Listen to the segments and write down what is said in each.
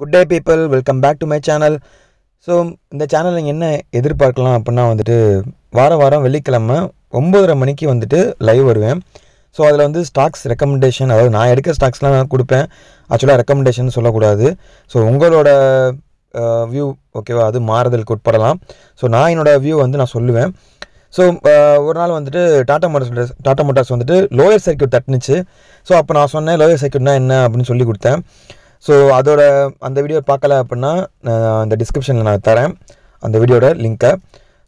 good day people welcome back to my channel so இந்த channel என்ன எதிர்பார்க்கலாம் அப்படின்னா வந்துட்டு வாரம் வாரம் வெள்ளிக்கிழமை ஒம்பதரை மணிக்கு வந்துட்டு லைவ் வருவேன் ஸோ அதில் வந்து ஸ்டாக்ஸ் ரெக்கமெண்டேஷன் அதாவது நான் எடுக்கிற ஸ்டாக்ஸ்லாம் நான் கொடுப்பேன் ஆக்சுவலாக ரெக்கமெண்டேஷன் சொல்லக்கூடாது ஸோ உங்களோட வியூ ஓகேவா அது மாறுதலுக்கு உட்படலாம் ஸோ நான் என்னோடய வியூ வந்து நான் சொல்லுவேன் ஸோ ஒரு நாள் வந்துட்டு டாட்டா மோட்டார்ஸ் டாட்டா மோட்டார்ஸ் வந்துட்டு லோயர் சர்க்கியூட் தட்டுனுச்சு ஸோ அப்போ நான் சொன்னேன் லோயர் சர்க்கியூட்னா என்ன அப்படின்னு சொல்லி கொடுத்தேன் ஸோ அதோட அந்த வீடியோ பார்க்கல அப்படின்னா அந்த டிஸ்கிரிப்ஷனில் நான் தரேன் அந்த வீடியோட லிங்க்கை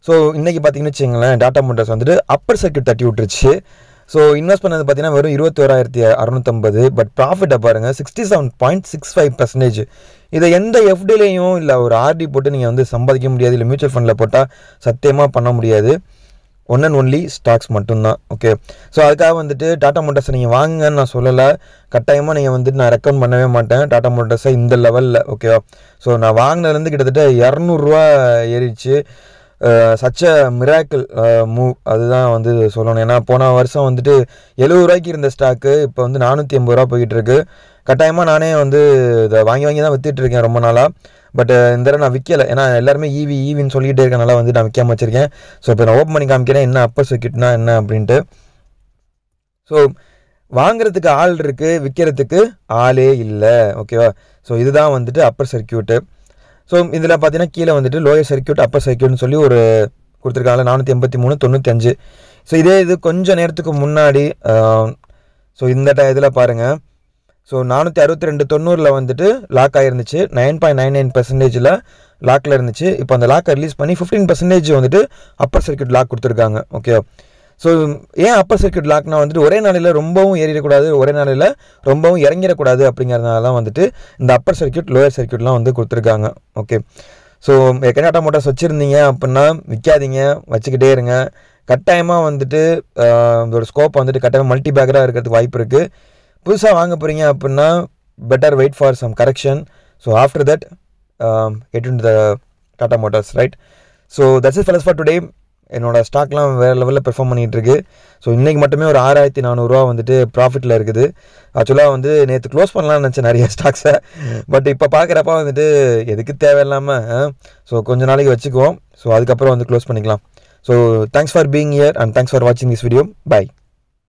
ஸோ இன்றைக்கி பார்த்தீங்கன்னு வச்சுங்களேன் டாட்டா மோட்டர்ஸ் வந்துட்டு அப்பர் சர்க்கியூட் தட்டி விட்டுருச்சு ஸோ இன்வெஸ்ட் பண்ணது பார்த்தீங்கன்னா வெறும் இருபத்தோராயிரத்தி அறுநூத்தம்பது பட் ப்ராஃபிட்டை பாருங்கள் sixty seven point six five percentage இதை எந்த எஃப்டிலேயும் இல்லை ஒரு ஆர்டி போட்டு நீங்கள் வந்து சம்பாதிக்க முடியாது இல்லை மியூச்சுவல் ஃபண்டில் போட்டால் சத்தியமாக பண்ண முடியாது ஒன் அண்ட் ஒன்லி ஸ்டாக்ஸ் மட்டும்தான் ஓகே ஸோ அதுக்காக வந்துட்டு டாட்டா மோட்டர்ஸை நீங்கள் வாங்குங்கன்னு நான் சொல்லலை கட்டாயமாக நீங்கள் வந்துட்டு நான் ரெக்கமெண்ட் பண்ணவே மாட்டேன் டாட்டா மோட்டர்ஸை இந்த லெவலில் ஓகேவா ஸோ நான் வாங்கினதுலேருந்து கிட்டத்தட்ட இரநூறுவா ஏறிச்சு சச்ச மிராக்கிள் மூவ் அதுதான் வந்து சொல்லணும் ஏன்னா போன வருஷம் வந்துட்டு எழுபது ரூபாய்க்கு இருந்த ஸ்டாக்கு இப்போ வந்து நானூற்றி ஐம்பது ரூபா போய்கிட்டு இருக்கு கட்டாயமாக நானே வந்து இதை வாங்கி வாங்கி தான் விற்றுட்டு இருக்கேன் ரொம்ப நாளாக பட் uh, இந்த தடவை நான் விற்கலை ஏன்னா எல்லாருமே ஈவி e ஈவின்னு e சொல்லிகிட்டே இருக்கனால வந்து நான் விற்காம வச்சிருக்கேன் ஸோ இப்போ நான் ஓப்பன் பண்ணி காமிக்கிறேன் என்ன அப்பர் சர்க்கியூட்னா என்ன அப்படின்ட்டு ஸோ வாங்குறதுக்கு ஆள் இருக்குது விற்கிறதுக்கு ஆளே இல்லை ஓகேவா ஸோ இதுதான் வந்துட்டு அப்பர் சர்க்கியூட்டு ஸோ இதில் பார்த்தீங்கன்னா கீழே வந்துட்டு லோயர் சர்க்கியூட் அப்பர் சர்க்கியூட்னு சொல்லி ஒரு கொடுத்துருக்காங்க நானூற்றி எண்பத்தி மூணு தொண்ணூத்தஞ்சு ஸோ இதே இது கொஞ்சம் நேரத்துக்கு முன்னாடி ஸோ uh, இந்த இதில் பாருங்கள் ஸோ நானூற்றி அறுபத்தி ரெண்டு தொண்ணூறில் வந்துட்டு லாக் ஆகிருந்துச்சு நைன் பாயிண்ட் நைன் நைன் பர்சன்டேஜில் லாக்கில் இருந்துச்சு இப்போ அந்த லாக்கை ரிலீஸ் பண்ணி ஃபிஃப்டீன் பர்சன்டேஜ் வந்துட்டு அப்பர் சர்க்கியூட் லாக் கொடுத்துருக்காங்க ஓகே ஸோ ஏன் அப்பர் சர்க்கியூட் லாக்னால் வந்துட்டு ஒரே நாளில் ரொம்பவும் ஏறிடக்கூடாது ஒரே நாளில் ரொம்பவும் இறங்கிடக்கூடாது அப்படிங்கிறதுனால தான் வந்துட்டு இந்த அப்பர் சர்க்கியூட் லோயர் சர்க்கியூட்லாம் வந்து கொடுத்துருக்காங்க ஓகே ஸோ ஏற்கனவே மோட்டார்ஸ் வச்சுருந்தீங்க அப்படின்னா விற்காதீங்க வச்சுக்கிட்டே இருங்க கட்டாயமாக வந்துட்டு இதோட ஸ்கோப் வந்துட்டு கட்டாயமாக மல்டி பேக்கராக இருக்கிறதுக்கு வாய்ப்பு இருக்குது புதுசாக வாங்க போகிறீங்க அப்படின்னா better wait for some correction so after that get in the Tata Motors right so that's is fellas for today என்னோடய ஸ்டாக்லாம் வேறு லெவலில் பெர்ஃபார்ம் பண்ணிகிட்ருக்கு ஸோ இன்றைக்கி மட்டுமே ஒரு ஆறாயிரத்தி நானூறுரூவா வந்துட்டு ப்ராஃபிட்டில் இருக்குது ஆக்சுவலாக வந்து நேற்று க்ளோஸ் பண்ணலாம்னு நினச்சேன் நிறைய ஸ்டாக்ஸை பட் இப்போ பார்க்குறப்ப வந்துட்டு எதுக்கு தேவையில்லாமல் ஸோ கொஞ்ச நாளைக்கு வச்சுக்குவோம் ஸோ அதுக்கப்புறம் வந்து க்ளோஸ் பண்ணிக்கலாம் so thanks for being here and thanks for வாட்சிங் திஸ் வீடியோ பாய்